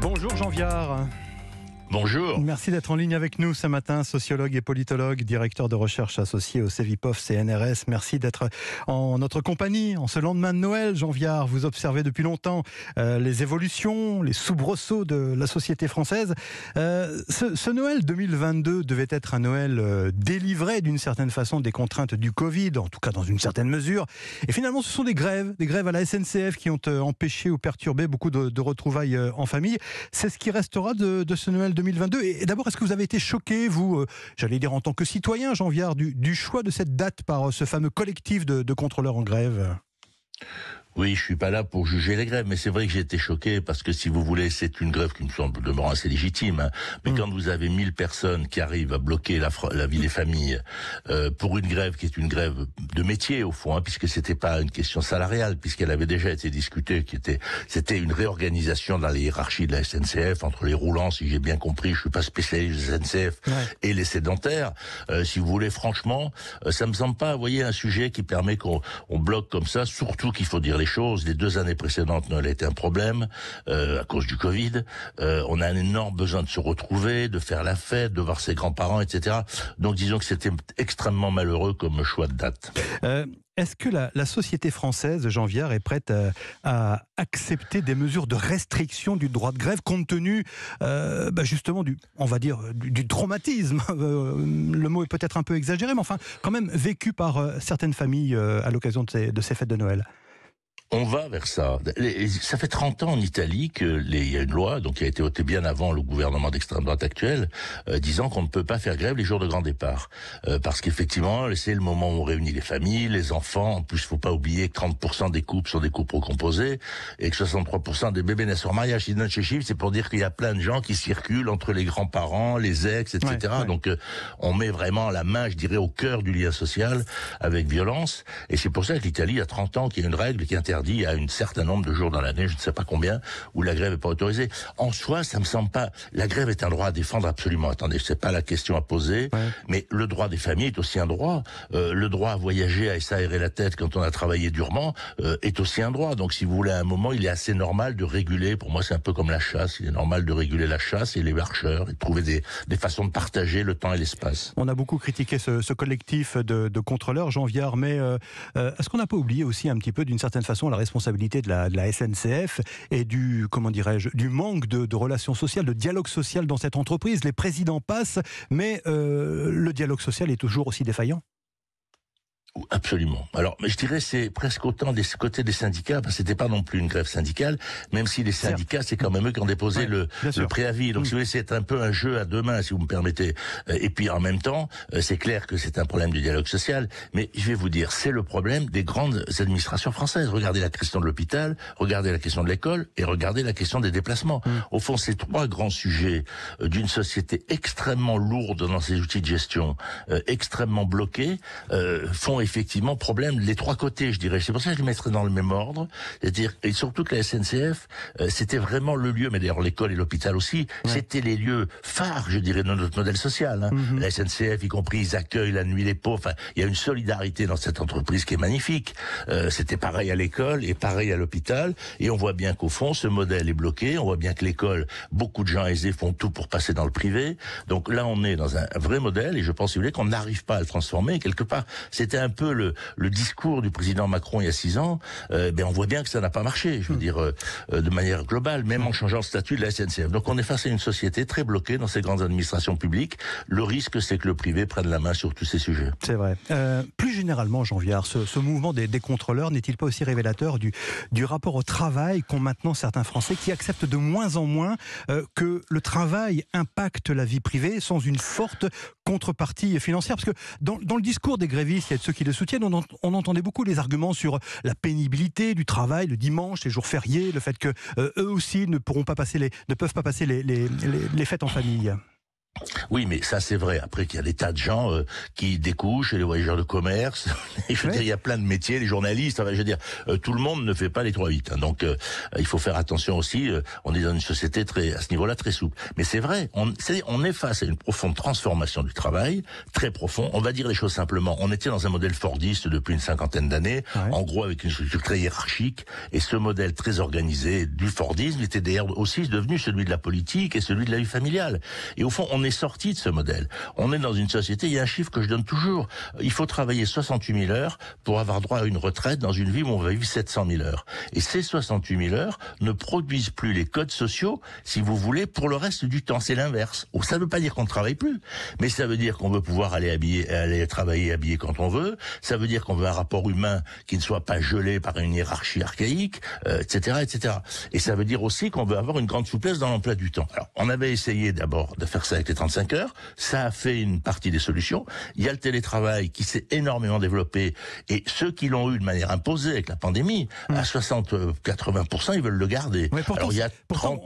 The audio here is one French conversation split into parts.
Bonjour Jean Viard. Bonjour. Merci d'être en ligne avec nous ce matin, sociologue et politologue, directeur de recherche associé au CEVIPOF CNRS. Merci d'être en notre compagnie en ce lendemain de Noël. Jean Viard, vous observez depuis longtemps euh, les évolutions, les soubresauts de la société française. Euh, ce, Noël 2022 devait être un Noël euh, délivré d'une certaine façon des contraintes du Covid, en tout cas dans une certaine mesure. Et finalement, ce sont des grèves, des grèves à la SNCF qui ont empêché ou perturbé beaucoup de, retrouvailles en famille. C'est ce qui restera de, ce Noël 2022. 2022. Et, d'abord, est-ce que vous avez été choqué, vous, euh, j'allais dire en tant que citoyen, Jean Viard, du, choix de cette date par euh, ce fameux collectif de contrôleurs en grève oui, je suis pas là pour juger les grèves, mais c'est vrai que j'ai été choqué parce que si vous voulez, c'est une grève qui me semble demeurant assez légitime. Hein. Mais hmm. quand vous avez 1000 personnes qui arrivent à bloquer la, vie des familles euh, pour une grève qui est une grève de métier au fond, hein, puisque c'était pas une question salariale, puisqu'elle avait déjà été discutée, qui était c'était une réorganisation dans les hiérarchies de la SNCF entre les roulants, si j'ai bien compris, je suis pas spécialiste de SNCF et les sédentaires. Euh, si vous voulez, franchement, euh, ça me semble pas, vous voyez, un sujet qui permet qu'on bloque comme ça, surtout qu'il faut dire les choses. Les deux années précédentes, Noël été un problème euh, à cause du Covid. Euh, on a un énorme besoin de se retrouver, de faire la fête, de voir ses grands-parents, etc. Donc disons que c'était extrêmement malheureux comme choix de date. Euh, est-ce que la, société française, janvier, est prête à, accepter des mesures de restriction du droit de grève compte tenu bah, justement du, on va dire, du, traumatisme Le mot est peut-être un peu exagéré, mais enfin, quand même vécu par certaines familles à l'occasion de ces fêtes de Noël on va vers ça. ça fait 30 ans en Italie que y a une loi, donc qui a été votée bien avant le gouvernement d'extrême droite actuel, euh, disant qu'on ne peut pas faire grève les jours de grand départ, euh, parce qu'effectivement c'est le moment où on réunit les familles, les enfants. En plus, faut pas oublier que 30% des couples sont des couples recomposés et que 63% des bébés naissent en mariage. c'est pour dire qu'il y a plein de gens qui circulent entre les grands-parents, les ex, etc. Donc euh, on met vraiment la main, je dirais, au cœur du lien social avec violence. Et c'est pour ça que l'Italie, il y a 30 ans, qu'il y a une règle qui interdit dit à un certain nombre de jours dans l'année, je ne sais pas combien, où la grève n'est pas autorisée. En soi, ça me semble pas. La grève est un droit à défendre absolument. Attendez, c'est pas la question à poser. Mais le droit des familles est aussi un droit. Euh, le droit à voyager, à s'aérer la tête quand on a travaillé durement euh, est aussi un droit. Donc, si vous voulez, à un moment, il est assez normal de réguler. Pour moi, c'est un peu comme la chasse. Il est normal de réguler la chasse et les marcheurs et de trouver des, des façons de partager le temps et l'espace. On a beaucoup critiqué ce, collectif de, contrôleurs, Jean Viard, mais euh, est-ce qu'on n'a pas oublié aussi un petit peu, d'une certaine façon, la responsabilité de la, SNCF et du, comment dirais-je, du manque de, relations sociales, de dialogue social dans cette entreprise. Les présidents passent, mais euh, le dialogue social est toujours aussi défaillant. Absolument. Alors, mais je dirais c'est presque autant des côtés des syndicats, parce que c'était pas non plus une grève syndicale, même si les syndicats, c'est quand même eux qui ont déposé le, préavis. Donc, mm. si vous voulez, c'est un peu un jeu à deux mains, si vous me permettez. Euh, et puis, en même temps, euh, c'est clair que c'est un problème du dialogue social, mais je vais vous dire, c'est le problème des grandes administrations françaises. Regardez la question de l'hôpital, regardez la question de l'école, et regardez la question des déplacements. Mm. Au fond, ces trois grands sujets euh, d'une société extrêmement lourde dans ses outils de gestion, extrêmement bloqués, euh, font effectivement problème les trois côtés, je dirais. C'est pour ça que je les mettrais dans le même ordre. C'est-à-dire, et surtout que la SNCF, euh, c'était vraiment le lieu, mais d'ailleurs l'école et l'hôpital aussi, c'était les lieux phares, je dirais, de notre modèle social. Hein. Mhm. La SNCF, y compris, ils accueillent la nuit les pauvres. il y a une solidarité dans cette entreprise qui est magnifique. Euh, c'était pareil à l'école et pareil à l'hôpital. Et on voit bien qu'au fond, ce modèle est bloqué. On voit bien que l'école, beaucoup de gens aisés font tout pour passer dans le privé. Donc là, on est dans un vrai modèle et je pense, si vous qu'on n'arrive pas à le transformer. Quelque part, c'était un peu le, discours du président Macron il y a six ans, euh, ben, on voit bien que ça n'a pas marché, je veux hmm. dire, euh, euh, de manière globale, même en hmm. changeant le statut de la SNCF. Donc on est face à une société très bloquée dans ces grandes administrations publiques. Le risque, c'est que le privé prenne la main sur tous ces sujets. C'est vrai. plus généralement, Jean Viard, ce, mouvement des, contrôleurs n'est-il pas aussi révélateur du rapport au travail qu'ont maintenant certains Français qui acceptent de moins en moins que le travail impacte la vie privée sans une forte contrepartie financière Parce que dans, le discours des grévistes et de ceux qui le soutiennent, on, entendait beaucoup les arguments sur la pénibilité du travail, le dimanche, les jours fériés, le fait que euh, eux aussi ne pourront pas passer ne peuvent pas passer les fêtes en famille. Oui, mais ça c'est vrai. Après qu'il y a des tas de gens euh, qui découchent, les voyageurs de commerce, je veux il y a plein de métiers, les journalistes, enfin, je veux dire, euh, tout le monde ne fait pas les trois vite. Hein. donc euh, il faut faire attention aussi, on est dans une société très à ce niveau-là très souple. Mais c'est vrai, on est, on est face à une profonde transformation du travail, très profond. On va dire les choses simplement, on était dans un modèle fordiste depuis une cinquantaine d'années, en gros avec une structure très hiérarchique et ce modèle très organisé du fordisme était d'ailleurs aussi devenu celui de la politique et celui de la vie familiale. Et au fond, on est sorti de ce modèle. On est dans une société, il y a un chiffre que je donne toujours, il faut travailler 68 000 heures pour avoir droit à une retraite dans une vie où on va vivre 700 000 heures. Et ces 68 000 heures ne produisent plus les codes sociaux, si vous voulez, pour le reste du temps. C'est l'inverse. Ça ne veut pas dire qu'on ne travaille plus, mais ça veut dire qu'on veut pouvoir aller, habiller, aller travailler habiller quand on veut, ça veut dire qu'on veut un rapport humain qui ne soit pas gelé par une hiérarchie archaïque, etc., euh, etc. Et ça veut dire aussi qu'on veut avoir une grande souplesse dans l'emploi du temps. on avait essayé d'abord de faire ça avec 35 heures. Ça a fait une partie des solutions. Il y a le télétravail qui s'est énormément développé et ceux qui l'ont eu de manière imposée avec la pandémie, mm. à 60-80%, ils veulent le garder. Alors il y a 30%.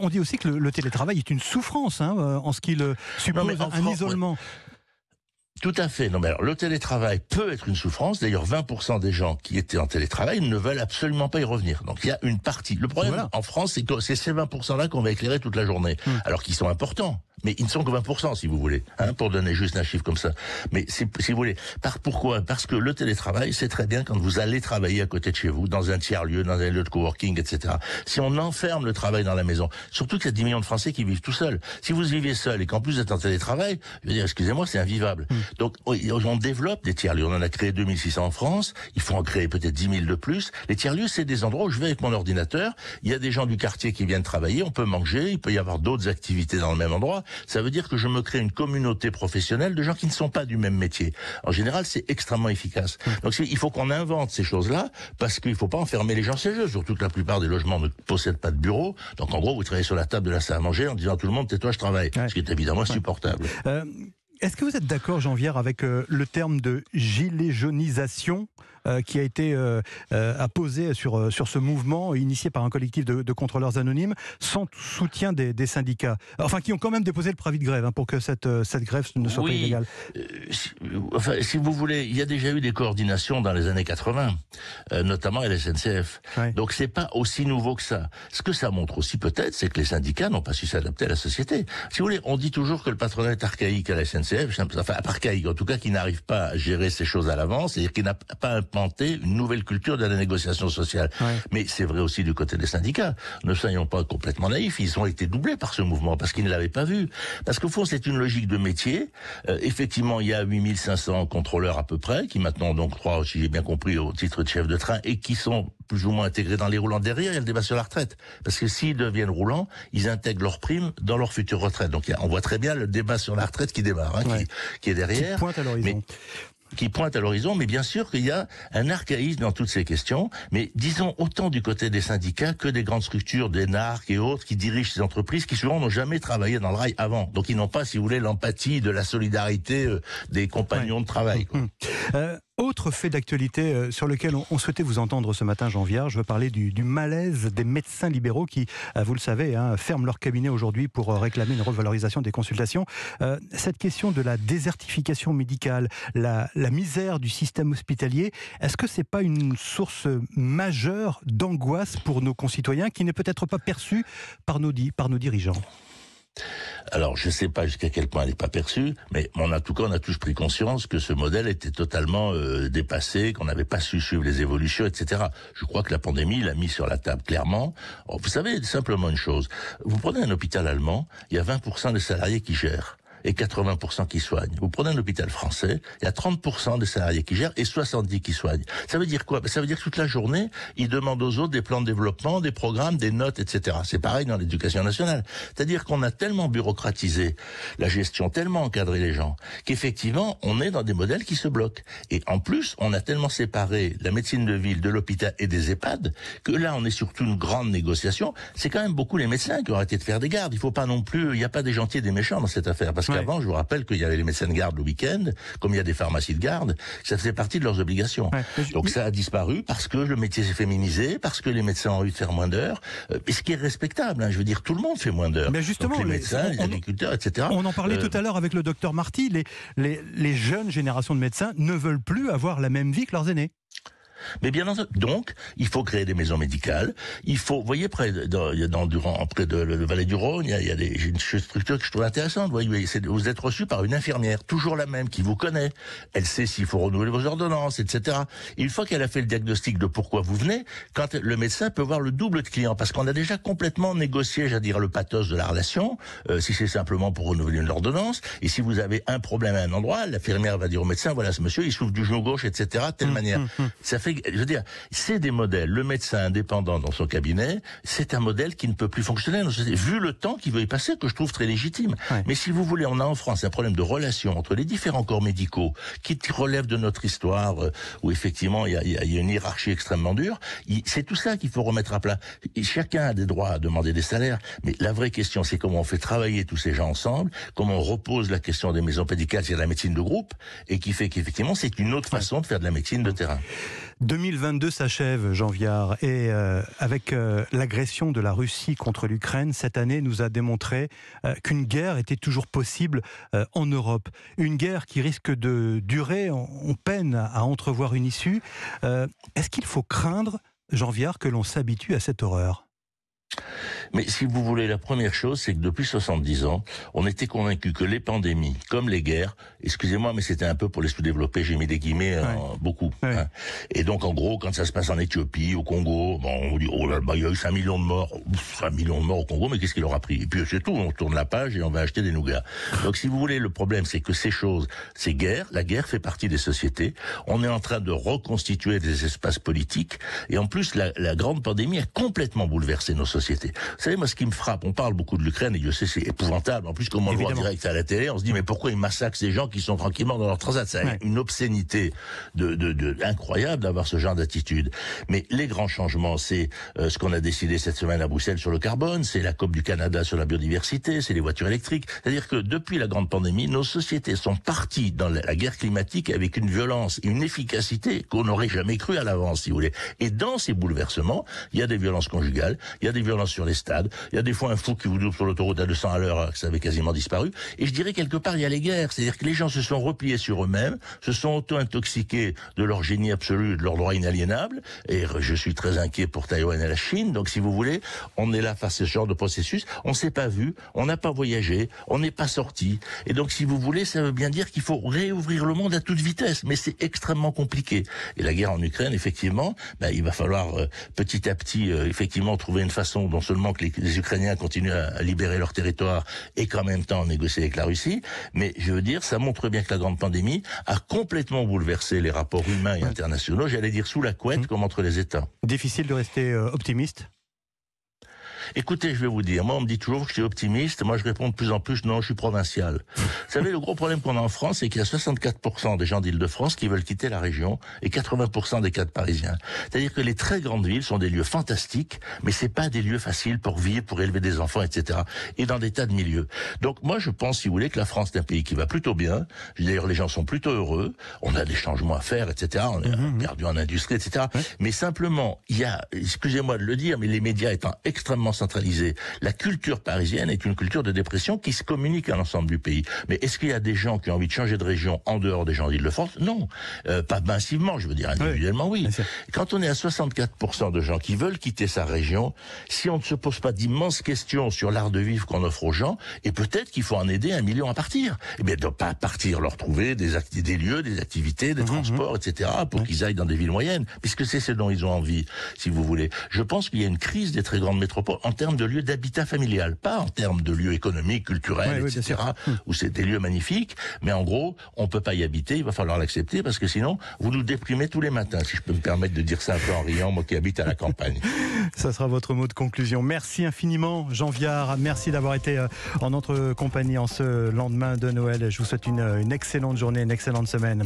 On dit, aussi, que le, télétravail est une souffrance hein, euh, en ce qu'il euh, suppose un isolement. Tout à fait. Non, mais alors, le télétravail peut être une souffrance. D'ailleurs, 20% des gens qui étaient en télétravail ne veulent absolument pas y revenir. Donc, il y a une partie. Le problème en France, c'est que c'est ces 20%-là qu'on va éclairer toute la journée. Hmm. Alors qu'ils sont importants. Mais ils ne sont que 20%, si vous voulez, hein, pour donner juste un chiffre comme ça. Mais si vous voulez, par, pourquoi Parce que le télétravail, c'est très bien quand vous allez travailler à côté de chez vous, dans un tiers-lieu, dans un lieu de coworking, etc. Si on enferme le travail dans la maison, surtout qu'il y a 10 millions de Français qui vivent tout seuls. Si vous vivez seul et qu'en plus vous êtes en télétravail, je veux dire, excusez-moi, c'est invivable. Hmm. Donc on oh, développe des tiers-lieux. On en a créé 2600 en France. Il faut en créer peut-être 10 000 de plus. Les tiers-lieux, c'est des endroits où je vais avec mon ordinateur. Il y a des gens du quartier qui viennent travailler. On peut manger. Il peut y avoir d'autres activités dans le même endroit. Ça veut dire que je me crée une communauté professionnelle de gens qui ne sont pas du même métier. En général, c'est extrêmement efficace. Mmh. Donc il faut qu'on invente ces choses-là parce qu'il ne faut pas enfermer les gens chez eux. Surtout que la plupart des logements ne possèdent pas de bureau. Donc en gros, vous travaillez sur la table de la salle à manger en disant à tout le monde tais-toi, je travaille. Ce qui est évidemment insupportable. Euh, est-ce que vous êtes d'accord, jean Jean-Vierre, avec euh, le terme de gilet jaunisation euh, qui a été euh, euh, apposé sur, sur ce mouvement initié par un collectif de, contrôleurs anonymes sans soutien des, syndicats. Enfin, qui ont quand même déposé le préavis de grève hein, pour que cette, cette grève ne soit pas illégale. Si, enfin, si vous voulez, il y a déjà eu des coordinations dans les années 80, notamment à la SNCF. Donc c'est pas aussi nouveau que ça. Ce que ça montre aussi peut-être, c'est que les syndicats n'ont pas su s'adapter à la société. Si vous voulez, on dit toujours que le patronat est archaïque à la SNCF, enfin archaïque en tout cas, qui n'arrive pas à gérer ces choses à l'avance, c'est-à-dire qu'il n'a pas un une nouvelle culture de la négociation sociale. Mais c'est vrai aussi du côté des syndicats. Ne soyons pas complètement naïfs. Ils ont été doublés par ce mouvement parce qu'ils ne l'avaient pas vu. Parce qu'au fond, c'est une logique de métier. Euh, effectivement, il y a 8500 contrôleurs à peu près qui maintenant donc trois, si j'ai bien compris, au titre de chef de train et qui sont plus ou moins intégrés dans les roulants. Derrière, il y a le débat sur la retraite. Parce que s'ils deviennent roulants, ils intègrent leurs primes dans leur future retraite. Donc on voit très bien le débat sur la retraite qui démarre, hein, qui, qui, est derrière. Qui pointe à l'horizon qui pointe à l'horizon, mais bien sûr qu'il y a un archaïsme dans toutes ces questions. Mais disons autant du côté des syndicats que des grandes structures, des narcs et autres qui dirigent ces entreprises qui souvent n'ont jamais travaillé dans le rail avant. Donc ils n'ont pas, si vous voulez, l'empathie de la solidarité euh, des compagnons de travail. Hum, hum. Euh, autre fait d'actualité euh, sur lequel on, souhaitait vous entendre ce matin, Jean je veux parler du, malaise des médecins libéraux qui, euh, vous le savez, hein, ferment leur cabinet aujourd'hui pour euh, réclamer une revalorisation des consultations. cette question de la désertification médicale, la, misère du système hospitalier, est-ce que ce n'est pas une source majeure d'angoisse pour nos concitoyens qui n'est peut-être pas perçue par nos dirigeants alors, je ne sais pas jusqu'à quel point elle n'est pas perçue, mais en tout cas, on a tous pris conscience que ce modèle était totalement euh, dépassé, qu'on n'avait pas su suivre les évolutions, etc. Je crois que la pandémie l'a mis sur la table clairement. Oh, vous savez simplement une chose. Vous prenez un hôpital allemand, il y a 20% des salariés qui gèrent et 80% qui soignent. Vous prenez un hôpital français, il y a 30% des salariés qui gèrent et 70 qui soignent. Ça veut dire quoi ben, Ça veut dire que toute la journée, ils demandent aux autres des plans de développement, des programmes, des notes, etc. C'est pareil dans l'éducation nationale. C'est-à-dire qu'on a tellement bureaucratisé la gestion, tellement encadré les gens, qu'effectivement, on est dans des modèles qui se bloquent. Et en plus, on a tellement séparé la médecine de ville de l'hôpital et des EHPAD que là, on est surtout une grande négociation. C'est quand même beaucoup les médecins qui ont arrêté de faire des gardes. Il faut pas non plus, il n'y a pas des gentils et des méchants dans cette affaire. Parce je vous rappelle qu'il y avait les médecins de garde le week-end, comme il y a des pharmacies de garde, ça faisait partie de leurs obligations. Donc ça a disparu parce que le métier s'est féminisé, parce que les médecins ont eu de faire moins d'heures, euh, ce qui est respectable. Hein. je veux dire, tout le monde fait moins d'heures. Mais justement, les médecins, les agriculteurs, etc. On en parlait euh, tout à l'heure avec le docteur Marty. les jeunes générations de médecins ne veulent plus avoir la même vie que leurs aînés. Mais bien entendu donc, il faut créer des maisons médicales. Il faut, vous voyez, près de, dans, durant, près de le, le Valais du Rhône, il y a, il y a des, une structure que je trouve intéressante. Vous, voyez, vous êtes reçu par une infirmière, toujours la même, qui vous connaît. Elle sait s'il faut renouveler vos ordonnances, etc. une fois qu'elle a fait le diagnostic de pourquoi vous venez, quand le médecin peut voir le double de clients, parce qu'on a déjà complètement négocié, j'allais dire, le pathos de la relation, euh, si c'est simplement pour renouveler une ordonnance. Et si vous avez un problème à un endroit, l'infirmière va dire au médecin, voilà ce monsieur, il souffre du genou gauche, etc., telle mmh, manière. Mmh, mmh. Ça fait je veux dire, c'est des modèles. Le médecin indépendant dans son cabinet, c'est un modèle qui ne peut plus fonctionner. Vu le temps qui veut y passer, que je trouve très légitime. Mais si vous voulez, on a en France un problème de relation entre les différents corps médicaux qui relèvent de notre histoire, euh, où effectivement il y a, une hiérarchie extrêmement dure. C'est tout ça qu'il faut remettre à plat. Chacun a des droits à demander des salaires, mais la vraie question, c'est comment on fait travailler tous ces gens ensemble, comment on repose la question des maisons pédicales, de la médecine de groupe, et qui fait qu'effectivement, c'est une autre façon de faire de la médecine de terrain. 2022 s'achève, Jean Viard, et euh, avec euh, l'agression de la Russie contre l'Ukraine, cette année nous a démontré euh, qu'une guerre était toujours possible en Europe. Une guerre qui risque de durer, on, peine à entrevoir une issue. Est-ce qu'il faut craindre, Jean Viard, que l'on s'habitue à cette horreur mais si vous voulez, la première chose, c'est que depuis 70 ans, on était convaincu que les pandémies, comme les guerres, excusez-moi, mais c'était un peu pour les sous-développés, j'ai mis des guillemets euh, beaucoup. Hein. Et donc, en gros, quand ça se passe en Éthiopie, au Congo, bon, on dit, oh là, là, il y a eu 5 millions de morts, 5 millions de morts au Congo, mais qu'est-ce qu'il aura pris Et puis, c'est tout, on tourne la page et on va acheter des nougats. Donc, si vous voulez, le problème, c'est que ces choses, ces guerres, la guerre fait partie des sociétés, on est en train de reconstituer des espaces politiques, et en plus, la, la grande pandémie a complètement bouleversé nos sociétés vous savez, moi, ce qui me frappe, on parle beaucoup de l'Ukraine, et je sais, c'est épouvantable. En plus, comme on le voit direct à la télé, on se dit, mais pourquoi ils massacrent ces gens qui sont tranquillement dans leur transat C'est une obscénité de, de, de incroyable d'avoir ce genre d'attitude. Mais les grands changements, c'est euh, ce qu'on a décidé cette semaine à Bruxelles sur le carbone, c'est la COP du Canada sur la biodiversité, c'est les voitures électriques. C'est-à-dire que depuis la grande pandémie, nos sociétés sont parties dans la guerre climatique avec une violence et une efficacité qu'on n'aurait jamais cru à l'avance, si vous voulez. Et dans ces bouleversements, il y a des violences conjugales, il y a des sur les stades. Il y a des fois un fou qui vous double sur l'autoroute à 200 à l'heure, que ça avait quasiment disparu. Et je dirais quelque part, il y a les guerres. C'est-à-dire que les gens se sont repliés sur eux-mêmes, se sont auto-intoxiqués de leur génie absolu, de leur droit inaliénable. Et je suis très inquiet pour Taïwan et la Chine. Donc, si vous voulez, on est là face à ce genre de processus. On s'est pas vu, on n'a pas voyagé, on n'est pas sorti. Et donc, si vous voulez, ça veut bien dire qu'il faut réouvrir le monde à toute vitesse. Mais c'est extrêmement compliqué. Et la guerre en Ukraine, effectivement, ben, il va falloir euh, petit à petit, euh, effectivement, trouver une façon façon, non seulement que les, Ukrainiens continuent à, libérer leur territoire et qu'en même temps négocier avec la Russie, mais je veux dire, ça montre bien que la grande pandémie a complètement bouleversé les rapports humains et internationaux, j'allais dire sous la couette mmh. comme entre les États. Difficile de rester euh, optimiste Écoutez, je vais vous dire, moi on me dit toujours que je suis optimiste, moi je réponds de plus en plus non, je suis provincial. vous savez, le gros problème qu'on a en France, c'est qu'il y a 64% des gens d'Île-de-France qui veulent quitter la région et 80% des cas de parisiens. C'est-à-dire que les très grandes villes sont des lieux fantastiques, mais c'est pas des lieux faciles pour vivre, pour élever des enfants, etc. Et dans des tas de milieux. Donc moi je pense, si vous voulez, que la France est un pays qui va plutôt bien. D'ailleurs les gens sont plutôt heureux, on a des changements à faire, etc. On est mmh, mmh, mmh. perdu en industrie, etc. Mais simplement, il y a, excusez-moi de le dire, mais les médias étant extrêmement Centralisée, La culture parisienne est une culture de dépression qui se communique à l'ensemble du pays. Mais est-ce qu'il y a des gens qui ont envie de changer de région en dehors des gens d'Île-de-France Non. Euh, pas massivement, je veux dire individuellement, oui. Quand on est à 64% de gens qui veulent quitter sa région, si on ne se pose pas d'immenses questions sur l'art de vivre qu'on offre aux gens, et peut-être qu'il faut en aider un million à partir. Eh bien, de pas partir, leur trouver des, des lieux, des activités, des mhm, mhm. transports, etc., pour qu'ils aillent dans des villes moyennes, puisque c'est ce dont ils ont envie, si vous voulez. Je pense qu'il y a une crise des très grandes métropoles en termes de lieu d'habitat familial, pas en termes de lieu économique, culturel, etc., hmm. où c'est des lieux magnifiques, mais en gros, on ne peut pas y habiter, il va falloir l'accepter, parce que sinon, vous nous déprimez tous les matins, si je peux me permettre de dire ça un peu en riant, moi qui habite à la campagne. ça sera votre mot de conclusion. Merci infiniment, Jean Viard, merci d'avoir été euh, en notre compagnie en ce lendemain de Noël. Je vous souhaite une euh, excellente journée, une excellente semaine.